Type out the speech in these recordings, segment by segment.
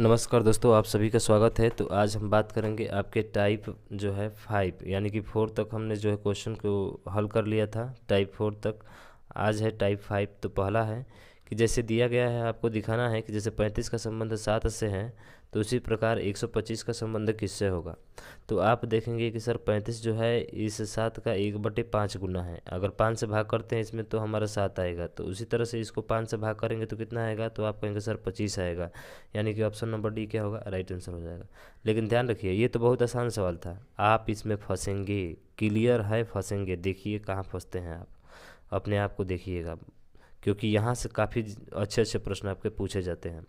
नमस्कार दोस्तों आप सभी का स्वागत है तो आज हम बात करेंगे आपके टाइप जो है फाइव यानी कि फोर तक हमने जो है क्वेश्चन को हल कर लिया था टाइप फोर तक आज है टाइप फाइव तो पहला है कि जैसे दिया गया है आपको दिखाना है कि जैसे पैंतीस का संबंध सात से है तो उसी प्रकार एक सौ पच्चीस का संबंध किससे होगा तो आप देखेंगे कि सर पैंतीस जो है इस सात का एक बटे पाँच गुना है अगर पाँच से भाग करते हैं इसमें तो हमारा सात आएगा तो उसी तरह से इसको पाँच से भाग करेंगे तो कितना आएगा तो आप कहेंगे सर पच्चीस आएगा यानी कि ऑप्शन नंबर डी क्या होगा राइट आंसर हो जाएगा लेकिन ध्यान रखिए ये तो बहुत आसान सवाल था आप इसमें फंसेंगे क्लियर है फंसेंगे देखिए कहाँ फंसते हैं आप अपने आप को देखिएगा क्योंकि यहाँ से काफ़ी अच्छे अच्छे प्रश्न आपके पूछे जाते हैं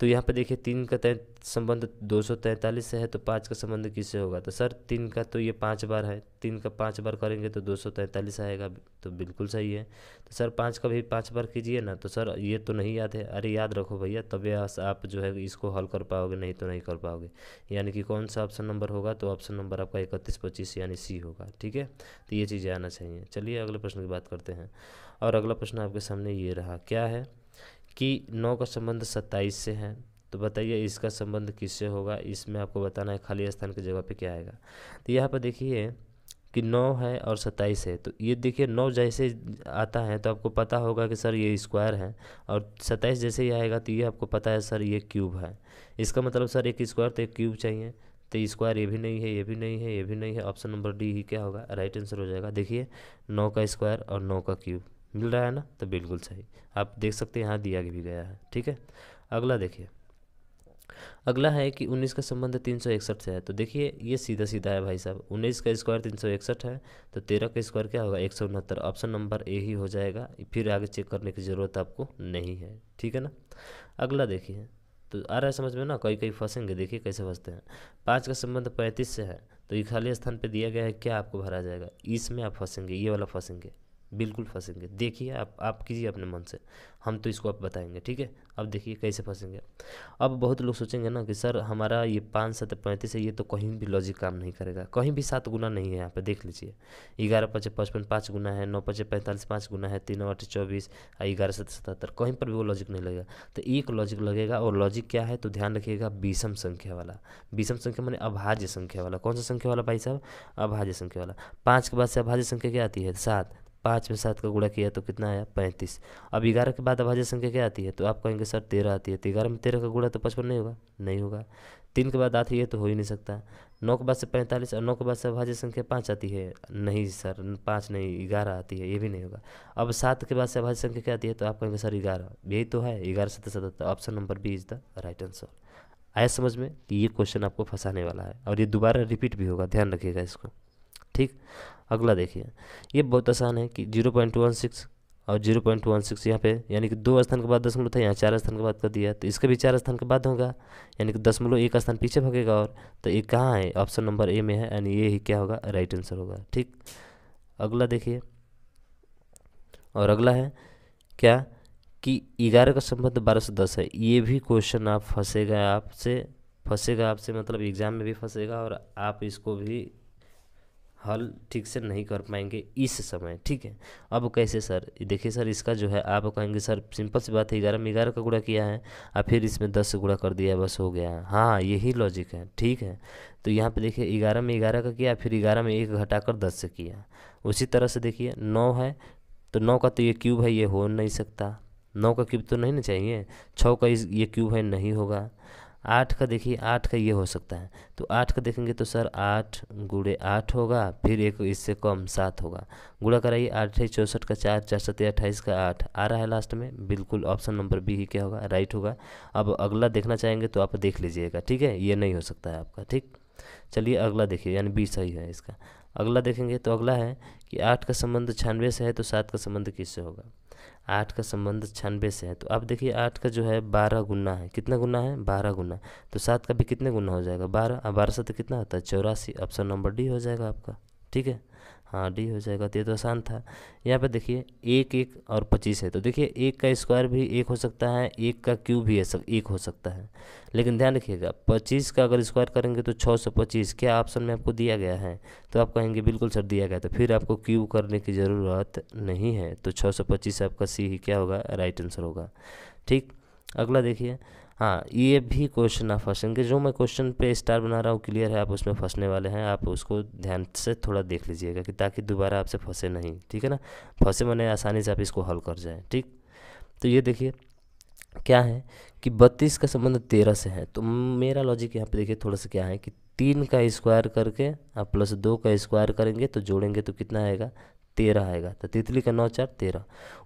तो यहाँ पे देखिए तीन का तय संबंध दो सौ तैंतालीस से है तो पाँच का संबंध किससे होगा तो सर तीन का तो ये पाँच बार है तीन का पाँच बार करेंगे तो दो सौ तैंतालीस आएगा तो बिल्कुल सही है तो सर पाँच का भी पाँच बार कीजिए ना तो सर ये तो नहीं याद है अरे याद रखो भैया तब आप जो है इसको हल कर पाओगे नहीं तो नहीं कर पाओगे यानी कि कौन सा ऑप्शन नंबर होगा तो ऑप्शन नंबर आपका इकतीस पच्चीस यानी सी होगा ठीक है तो ये चीज़ें आना चाहिए चलिए अगले प्रश्न की बात करते हैं और अगला प्रश्न आपके सामने ये रहा क्या है कि नौ का संबंध सत्ताईस से है तो बताइए इसका संबंध किससे होगा इसमें आपको बताना है खाली स्थान की जगह पे क्या आएगा तो यहाँ पर देखिए कि नौ है और सत्ताईस है तो ये देखिए नौ जैसे आता है तो आपको पता होगा कि सर ये स्क्वायर है और सत्ताईस जैसे ही आएगा तो ये आपको पता है सर ये क्यूब है इसका मतलब सर एक स्क्वायर तो एक क्यूब चाहिए तो स्क्वायर ये भी नहीं है ये भी नहीं है ये भी नहीं है ऑप्शन नंबर डी ही क्या होगा राइट आंसर हो जाएगा देखिए नौ का स्क्वायर और नौ का क्यूब मिल रहा है ना तो बिल्कुल सही आप देख सकते हैं यहाँ दिया भी गया है ठीक है अगला देखिए अगला है कि 19 का संबंध तीन सौ इकसठ से है तो देखिए ये सीधा सीधा है भाई साहब 19 का स्क्वायर तीन सौ इकसठ है तो 13 का स्क्वायर क्या होगा एक सौ उनहत्तर ऑप्शन नंबर ए ही हो जाएगा फिर आगे चेक करने की ज़रूरत आपको नहीं है ठीक है ना अगला देखिए तो आ रहा है समझ में ना कई कई फंसेंगे देखिए कैसे फंसते हैं पाँच का संबंध पैंतीस से है तो ये खाली स्थान पर दिया गया है क्या आपको भरा जाएगा इसमें आप फंसेंगे ये वाला फंसेंगे बिल्कुल फंसेंगे देखिए आप आप कीजिए अपने मन से हम तो इसको आप बताएंगे ठीक है अब देखिए कैसे फंसेंगे अब बहुत लोग सोचेंगे ना कि सर हमारा ये पाँच सत पैंतीस है ये तो कहीं भी लॉजिक काम नहीं करेगा कहीं भी सात गुना नहीं है यहाँ पे देख लीजिए ग्यारह पचे पचपन पाँच गुना है नौ पचे पैंतालीस पाँच गुना है तीन आठ चौबीस ग्यारह सत सतहत्तर कहीं पर भी वो लॉजिक नहीं लगेगा तो एक लॉजिक लगेगा और लॉजिक क्या है तो ध्यान रखिएगा विषम संख्या वाला विषम संख्या मैंने अभाज्य संख्या वाला कौन सा संख्या वाला भाई साहब अभाज्य संख्या वाला पाँच के बाद से अभाज्य संख्या क्या आती है सात पाँच में सात का गुणा किया तो कितना आया पैंतीस अब ग्यारह के बाद अभाज्य संख्या क्या आती है तो आप कहेंगे सर तेरह आती है तो ग्यारह में तेरह का गुणा तो पचपन नहीं होगा नहीं होगा तीन के बाद आती है तो हो ही नहीं सकता नौ के बाद से पैंतालीस और नौ के बाद से अभाज्य संख्या पाँच आती है नहीं सर पाँच नहीं ग्यारह आती है ये भी नहीं होगा अब सात के बाद से अभाज्य संख्या क्या आती है तो आप कहेंगे सर ग्यारह यही तो है ग्यारह सत्तर तो सतहत्तर option number B is the right answer आया समझ में कि ये क्वेश्चन आपको फंसाने वाला है और ये दोबारा रिपीट भी होगा ध्यान रखिएगा इसको ठीक अगला देखिए ये बहुत आसान है कि जीरो पॉइंट वन सिक्स और जीरो पॉइंट वन सिक्स यहाँ पर यानी कि दो स्थान के बाद दशमलव था यहाँ चार स्थान के बाद कर दिया तो इसका भी चार स्थान के बाद होगा यानी कि दशमलव एक स्थान पीछे भागेगा और तो ये कहाँ है ऑप्शन नंबर ए में है यानी ये ही क्या होगा राइट आंसर होगा ठीक अगला देखिए और अगला है क्या कि ग्यारह का संबंध बारह सौ दस है ये भी क्वेश्चन आप फंसेगा आपसे फंसेगा आपसे मतलब एग्जाम में भी फंसेगा और आप इसको भी हल ठीक से नहीं कर पाएंगे इस समय ठीक है अब कैसे सर देखिए सर इसका जो है आप कहेंगे सर सिंपल सी बात है ग्यारह में ग्यारह का गुड़ा किया है और फिर इसमें दस से गुड़ा कर दिया है बस हो गया है हाँ यही लॉजिक है ठीक है तो यहाँ पे देखिए ग्यारह में ग्यारह का किया फिर ग्यारह में एक घटाकर दस से किया उसी तरह से देखिए नौ है तो नौ का तो ये क्यूब है ये हो नहीं सकता नौ का क्यूब तो नहीं ना चाहिए छः का ये क्यूब है नहीं होगा आठ का देखिए आठ का ये हो सकता है तो आठ का देखेंगे तो सर आठ गुड़े आठ होगा फिर एक इससे कम सात होगा गुड़ा कराइए आठ है चौंसठ का चार चार सत्या अट्ठाईस का आठ आ रहा है लास्ट में बिल्कुल ऑप्शन नंबर बी ही क्या होगा राइट होगा अब अगला देखना चाहेंगे तो आप देख लीजिएगा ठीक है ये नहीं हो सकता है आपका ठीक चलिए अगला देखिए यानी बी सही है इसका अगला देखेंगे तो अगला है कि आठ का संबंध छियानवे से है तो सात का संबंध किससे होगा आठ का संबंध छानबे से है तो अब देखिए आठ का जो है बारह गुना है कितना गुना है बारह गुना तो सात का भी कितने गुना हो जाएगा बारह और बारह तो कितना होता है चौरासी ऑप्शन नंबर डी हो जाएगा आपका ठीक है हाँ डी हो जाएगा तो ये तो आसान था यहाँ पे देखिए एक एक और पच्चीस है तो देखिए एक का स्क्वायर भी एक हो सकता है एक का क्यूब भी है सक, एक हो सकता है लेकिन ध्यान रखिएगा पच्चीस का अगर स्क्वायर करेंगे तो छः सौ पच्चीस क्या ऑप्शन में आपको दिया गया है तो आप कहेंगे बिल्कुल सर दिया गया तो फिर आपको क्यूब करने की ज़रूरत नहीं है तो छः सौ पच्चीस आपका सी ही क्या होगा राइट आंसर होगा ठीक अगला देखिए हाँ ये भी क्वेश्चन आप फंसेंगे जो मैं क्वेश्चन पे स्टार बना रहा हूँ क्लियर है आप उसमें फंसने वाले हैं आप उसको ध्यान से थोड़ा देख लीजिएगा कि ताकि दोबारा आपसे फंसे नहीं ठीक है ना फंसे मैंने आसानी से आप इसको हल कर जाएँ ठीक तो ये देखिए क्या है कि बत्तीस का संबंध तेरह से है तो मेरा लॉजिक यहाँ पर देखिए थोड़ा सा क्या है कि तीन का स्क्वायर करके आप प्लस दो का स्क्वायर करेंगे तो जोड़ेंगे तो कितना आएगा तेरह आएगा तो तितली का नौ चार तेरह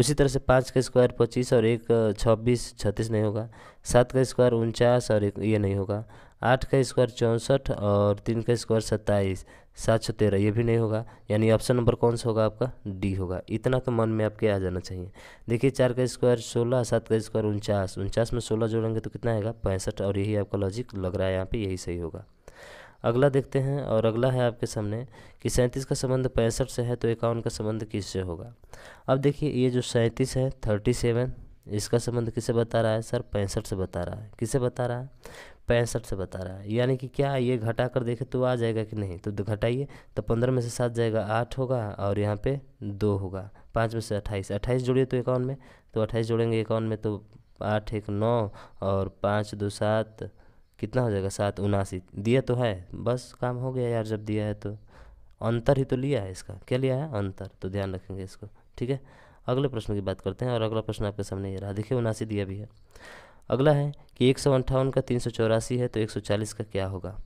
उसी तरह से पाँच का स्क्वायर पच्चीस और एक छब्बीस छत्तीस नहीं होगा सात का स्क्वायर उनचास और एक ये नहीं होगा आठ का स्क्वायर चौंसठ और तीन का स्क्वायर सत्ताईस सात सौ तेरह ये भी नहीं होगा यानी ऑप्शन नंबर कौन सा होगा आपका डी होगा इतना तो मन में आपके आ जाना चाहिए देखिए चार का स्क्वायर सोलह सात का स्क्वायर उनचास उनचास में सोलह जोड़ेंगे तो कितना आएगा पैंसठ और यही आपका लॉजिक लग रहा है यहाँ पे यही सही होगा अगला देखते हैं और अगला है आपके सामने कि सैंतीस का संबंध पैंसठ से है तो इक्यावन का संबंध किससे होगा अब देखिए ये जो सैंतीस है थर्टी सेवन इसका संबंध किसे बता रहा है सर पैंसठ से बता रहा है किसे बता रहा है पैंसठ से बता रहा है यानी कि क्या ये घटा कर देखें तो आ जाएगा कि नहीं तो घटाइए तो पंद्रह में से सात जाएगा आठ होगा और यहाँ पे दो होगा पाँच में से अट्ठाईस अट्ठाईस जोड़िए तो इक्यावन में तो अट्ठाईस जोड़ेंगे इक्यावन में तो आठ एक नौ और पाँच दो सात कितना हो जाएगा सात उनासी दिया तो है बस काम हो गया यार जब दिया है तो अंतर ही तो लिया है इसका क्या लिया है अंतर तो ध्यान रखेंगे इसको ठीक है अगले प्रश्न की बात करते हैं और अगला प्रश्न आपके सामने ये रहा देखिए उनासी दिया भी है अगला है कि एक सौ अंठावन का तीन सौ चौरासी है तो एक सौ चालीस का क्या होगा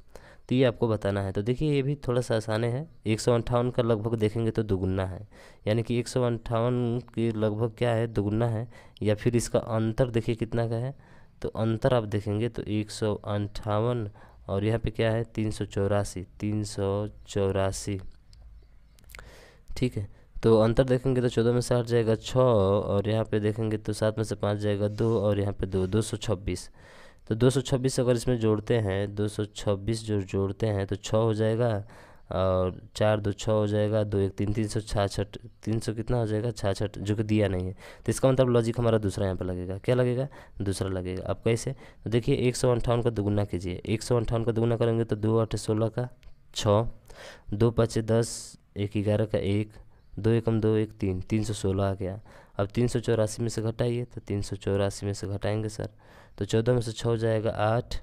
तो ये आपको बताना है तो देखिए ये भी थोड़ा सा आसान है एक सौ अंठावन का लगभग देखेंगे तो दुगुना है यानी कि एक सौ अंठावन की लगभग क्या है दुगुना है या फिर इसका अंतर देखिए कितना का है तो अंतर आप देखेंगे तो एक सौ अंठावन और यहाँ पे क्या है तीन सौ चौरासी तीन सौ चौरासी ठीक है तो अंतर देखेंगे तो चौदह में से आठ जाएगा छः और यहाँ पे देखेंगे तो सात में से पाँच जाएगा दो और यहाँ पे दो दो सौ छब्बीस तो दो सौ छब्बीस अगर इसमें जोड़ते हैं दो सौ छब्बीस जो जोड़ते हैं तो छः हो जाएगा और चार दो छः हो जाएगा दो एक तीन तीन सौ छाछठ तीन सौ कितना हो जाएगा छाछठ जो कि दिया नहीं है तो इसका मतलब लॉजिक हमारा दूसरा यहाँ पर लगेगा क्या लगेगा दूसरा लगेगा आप कैसे तो देखिए एक सौ अंठावन का दोगुना कीजिए एक सौ अंठावन का दुगुना करेंगे तो दो आठ सोलह का छः दो पाँच दस एक ग्यारह का एक दो एकम दो एक तीन तीन सौ सोलह आ गया अब तीन सौ चौरासी में से घटाइए तो तीन सौ चौरासी में से घटाएंगे सर तो चौदह में से छः हो जाएगा आठ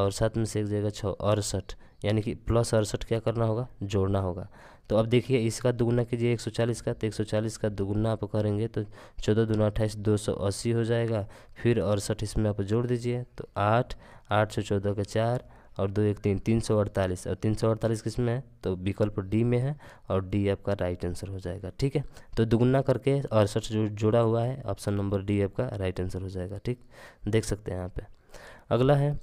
और सात में से एक जाएगा छः अड़सठ यानी कि प्लस अड़सठ क्या करना होगा जोड़ना होगा तो अब देखिए इसका दुगुना कीजिए एक सौ चालीस का तो एक सौ चालीस का दुगुना आप करेंगे तो चौदह दुना अट्ठाईस दो सौ अस्सी हो जाएगा फिर अड़सठ इसमें आप जोड़ दीजिए तो आठ आठ सौ चौदह का चार और दो एक तीन तीन सौ अड़तालीस और तीन सौ अड़तालीस किस में है तो विकल्प डी में है और डी आपका राइट आंसर हो जाएगा ठीक है तो दुगुना करके अड़सठ जो जुड़ा हुआ है ऑप्शन नंबर डी आपका राइट आंसर हो जाएगा ठीक देख सकते हैं यहाँ पे अगला है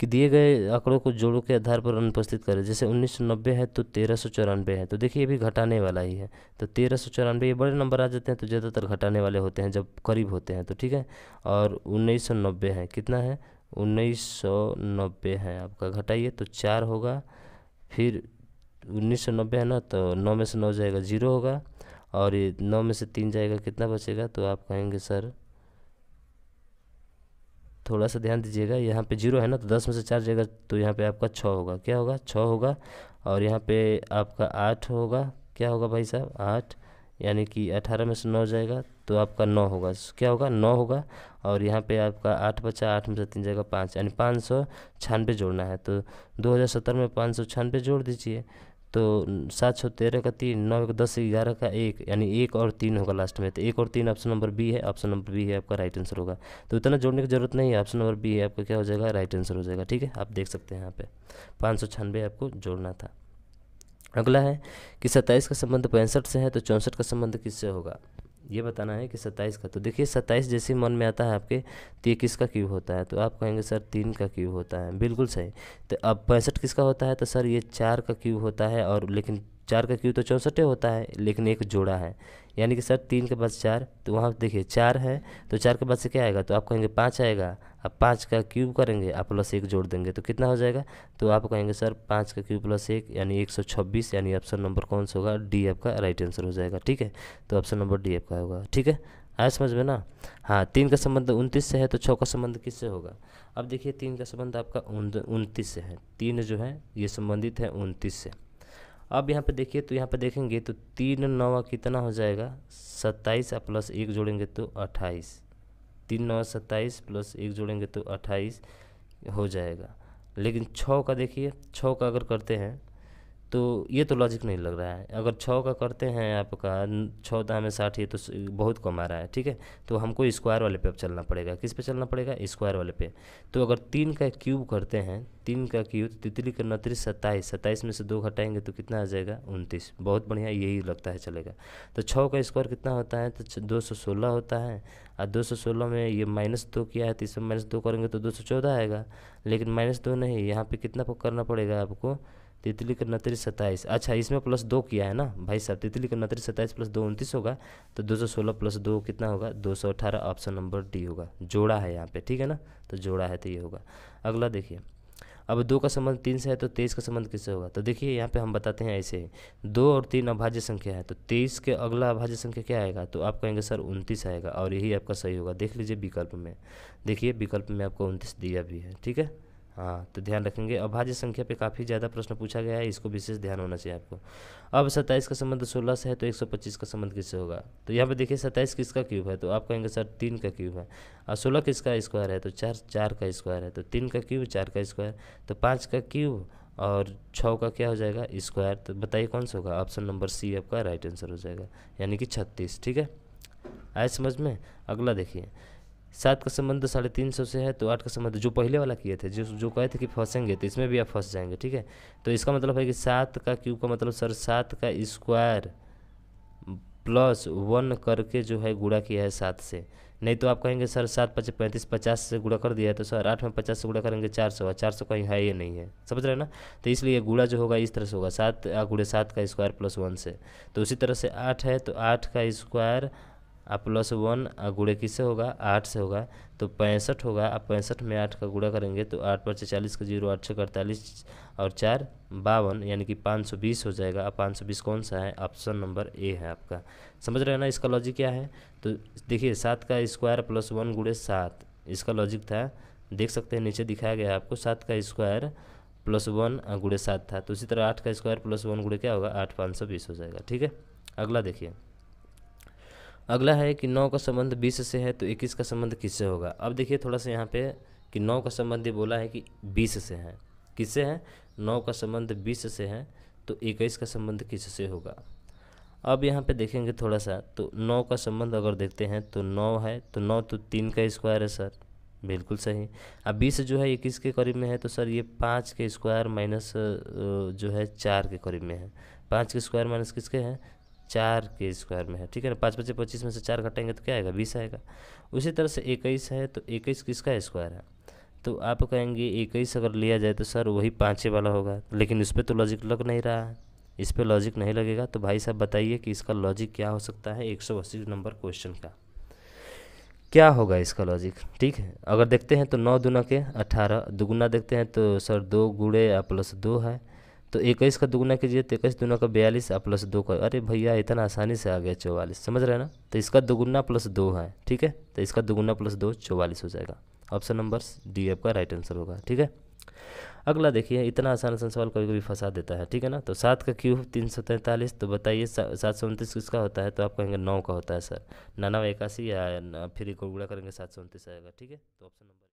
कि दिए गए आंकड़ों को जोड़ों के आधार पर अनुपस्थित करें जैसे 1990 है तो तेरह सौ चौरानवे है तो देखिए ये भी घटाने वाला ही है तो तेरह सौ चौरानवे ये बड़े नंबर आ जाते हैं तो ज़्यादातर घटाने वाले होते हैं जब करीब होते हैं तो ठीक है और उन्नीस सौ नब्बे है कितना है उन्नीस सौ नब्बे है आपका घटाइए तो चार होगा फिर उन्नीस सौ नब्बे है ना तो नौ में से नौ जाएगा जीरो होगा और ये नौ में से तीन जाएगा कितना बचेगा तो आप कहेंगे सर थोड़ा सा ध्यान दीजिएगा यहाँ पे जीरो है ना तो दस में से चार जाएगा तो यहाँ पे आपका छः होगा क्या होगा छः होगा और यहाँ पे आपका आठ होगा क्या होगा भाई साहब आठ यानी कि अठारह में से नौ जाएगा तो आपका नौ होगा क्या होगा नौ होगा और यहाँ पे आपका आठ बचा आठ में से तीन जाएगा पाँच यानी पाँच सौ छानबे जोड़ना है तो दो हज़ार सत्तर में पाँच सौ छानबे जोड़ दीजिए तो सात छः तेरह का तीन नौ का दस ग्यारह का एक यानी एक और तीन होगा लास्ट में तो एक और तीन ऑप्शन नंबर बी है ऑप्शन नंबर बी है आपका राइट आंसर होगा तो इतना जोड़ने की जरूरत नहीं है ऑप्शन नंबर बी है आपका क्या हो जाएगा राइट आंसर हो जाएगा ठीक है आप देख सकते हैं यहाँ पे पाँच सौ आपको जोड़ना था अगला है कि सत्ताईस का संबंध पैंसठ से है तो चौंसठ का संबंध किससे होगा ये बताना है कि सत्ताईस का तो देखिए सत्ताईस जैसे मन में आता है आपके तो ये किसका क्यूब होता है तो आप कहेंगे सर तीन का क्यूब होता है बिल्कुल सही तो अब पैंसठ किसका होता है तो सर ये चार का क्यूब होता है और लेकिन चार का क्यू तो चौंसठ होता है लेकिन एक जोड़ा है यानी कि सर तीन के बाद चार तो वहाँ देखिए चार है तो चार के बाद से क्या आएगा तो आप कहेंगे पाँच आएगा अब पाँच का क्यूब करेंगे आप प्लस एक जोड़ देंगे तो कितना हो जाएगा तो आप कहेंगे सर पाँच का क्यूब प्लस एक यानी एक सौ छब्बीस यानी ऑप्शन नंबर कौन सा होगा डी आपका राइट आंसर हो जाएगा ठीक है तो ऑप्शन नंबर डी आपका होगा ठीक है आया समझ में ना हाँ तीन का संबंध उनतीस से है तो छः का संबंध किससे होगा अब देखिए तीन का संबंध आपका उनतीस से है तीन जो है ये संबंधित है उनतीस से अब यहाँ पे देखिए तो यहाँ पे देखेंगे तो तीन नवा कितना हो जाएगा सत्ताईस प्लस एक जोड़ेंगे तो अट्ठाईस तीन नौ सत्ताईस प्लस एक जोड़ेंगे तो अट्ठाईस हो जाएगा लेकिन छः का देखिए छः का अगर करते हैं तो ये तो लॉजिक नहीं लग रहा है अगर छः का करते हैं आपका छः दाह तो में साठ ये तो बहुत कम आ रहा है ठीक है तो हमको स्क्वायर वाले पे अब चलना पड़ेगा किस पे चलना पड़ेगा स्क्वायर वाले पे तो अगर तीन का क्यूब करते हैं तीन का क्यूब तो तितली का नतीस सत्ताईस सत्ताईस में से दो घटाएंगे तो कितना आ जाएगा उनतीस बहुत बढ़िया यही लगता है चलेगा तो छः का स्क्वायर कितना होता है तो दो सौ सोलह होता है और दो सौ सोलह में ये माइनस दो किया है तो इसमें माइनस दो करेंगे तो दो सौ चौदह आएगा लेकिन माइनस दो नहीं यहाँ पर कितना करना पड़ेगा आपको तितली का नतरी सत्ताईस अच्छा इसमें प्लस दो किया है ना भाई साहब तितली का नतरी सत्ताईस प्लस दो उनतीस होगा तो दो सौ सोलह प्लस दो कितना होगा दो सौ अठारह ऑप्शन नंबर डी होगा जोड़ा है यहाँ पे ठीक है ना तो जोड़ा है तो ये होगा अगला देखिए अब दो का संबंध तीन से है तो तेईस का संबंध किससे होगा तो देखिए यहाँ पे हम बताते हैं ऐसे ही दो और तीन अभाज्य संख्या है तो तेईस के अगला अभाज्य संख्या क्या आएगा तो आप कहेंगे सर उनतीस आएगा और यही आपका सही होगा देख लीजिए विकल्प में देखिए विकल्प में आपको उनतीस दिया भी है ठीक है हाँ तो ध्यान रखेंगे अभाज्य संख्या पे काफ़ी ज़्यादा प्रश्न पूछा गया है इसको विशेष ध्यान होना चाहिए आपको अब सत्ताईस का संबंध सोलह से है तो एक सौ पच्चीस का संबंध किससे होगा तो यहाँ पे देखिए सत्ताईस किसका क्यूब है तो आप कहेंगे सर तीन का क्यूब है और सोलह किसका स्क्वायर है तो चार चार का स्क्वायर है तो तीन का क्यूब चार का स्क्वायर तो पाँच का क्यूब और छः का क्या हो जाएगा स्क्वायर तो बताइए कौन सा होगा ऑप्शन नंबर सी आपका राइट आंसर हो जाएगा यानी कि छत्तीस ठीक है आए समझ में अगला देखिए सात का संबंध साढ़े तीन सौ से है तो आठ का संबंध जो पहले वाला किए थे जो जो कहे थे कि फंसेंगे तो इसमें भी आप फंस जाएंगे ठीक है तो इसका मतलब है कि सात का क्यू का मतलब सर सात का स्क्वायर प्लस वन करके जो है गुड़ा किया है सात से नहीं तो आप कहेंगे सर सात पचास पैंतीस पचास से गुड़ा कर दिया है तो सर आठ में पचास से गुड़ा करेंगे चार सौ चार सौ कहीं है ये नहीं है समझ रहे ना तो इसलिए गुड़ा जो होगा इस तरह से होगा सात गुड़े सात का स्क्वायर प्लस वन से तो उसी तरह से आठ है तो आठ का स्क्वायर आप प्लस वन गुड़े किससे होगा आठ से होगा तो पैंसठ होगा आप पैंसठ में आठ का गुड़ा करेंगे तो आठ पाँच चालीस का जीरो आठ छः अड़तालीस और चार बावन यानी कि पाँच सौ बीस हो जाएगा अब पाँच सौ बीस कौन सा है ऑप्शन नंबर ए है आपका समझ रहे हैं ना इसका लॉजिक क्या है तो देखिए सात का स्क्वायर प्लस वन गुड़े सात इसका लॉजिक था देख सकते हैं नीचे दिखाया गया आपको सात का स्क्वायर प्लस वन गुड़े सात था तो इसी तरह आठ का स्क्वायर प्लस वन गुड़े क्या होगा आठ पाँच सौ बीस हो जाएगा ठीक है अगला देखिए अगला है कि नौ का संबंध बीस से है तो इक्कीस का संबंध किससे होगा अब देखिए थोड़ा सा यहाँ पे कि नौ का संबंध ये बोला है कि बीस से है किससे है नौ का संबंध बीस से है तो इक्कीस का संबंध किससे होगा अब यहाँ पे देखेंगे थोड़ा सा तो नौ का संबंध अगर देखते हैं तो नौ है तो नौ तो तीन का स्क्वायर है सर बिल्कुल सही अब बीस जो है इक्कीस के करीब में है तो सर ये पाँच के स्क्वायर माइनस जो है चार के करीब में है पाँच के स्क्वायर माइनस किसके हैं चार के स्क्वायर में है ठीक है ना पाँच पच्चीस पच्चीस में से चार घटेंगे तो क्या आएगा बीस आएगा उसी तरह से इक्कीस है तो इक्कीस किसका स्क्वायर है तो आप कहेंगे इक्कीस अगर लिया जाए तो सर वही पाँचे वाला होगा लेकिन उस पर तो लॉजिक लग नहीं रहा है इस पर लॉजिक नहीं लगेगा तो भाई साहब बताइए कि इसका लॉजिक क्या हो सकता है एक सौ अस्सी नंबर क्वेश्चन का क्या होगा इसका लॉजिक ठीक है अगर देखते हैं तो नौ दुना के अठारह दुगुना देखते हैं तो सर दो गुड़े प्लस दो है तो इक्कीस का दुगुना कीजिए तो इक्कीस दुना का बयालीस और प्लस दो का अरे भैया इतना आसानी से आ गया चौवालीस समझ रहे ना तो इसका दुगुना प्लस दो है ठीक है तो इसका दुगुना प्लस दो चौवालीस हो जाएगा ऑप्शन नंबर डी आपका राइट आंसर होगा ठीक है अगला देखिए इतना आसान आसान सवाल कभी कभी फंसा देता है ठीक है ना तो सात का क्यूब तीन सौ तैंतालीस तो बताइए सात सौ उनतीस किसका होता है तो आप कहेंगे नौ का होता है सर नाना इक्यासी या फिर एक गुड़ा करेंगे सात सौ उनतीस आएगा ठीक है तो ऑप्शन नंबर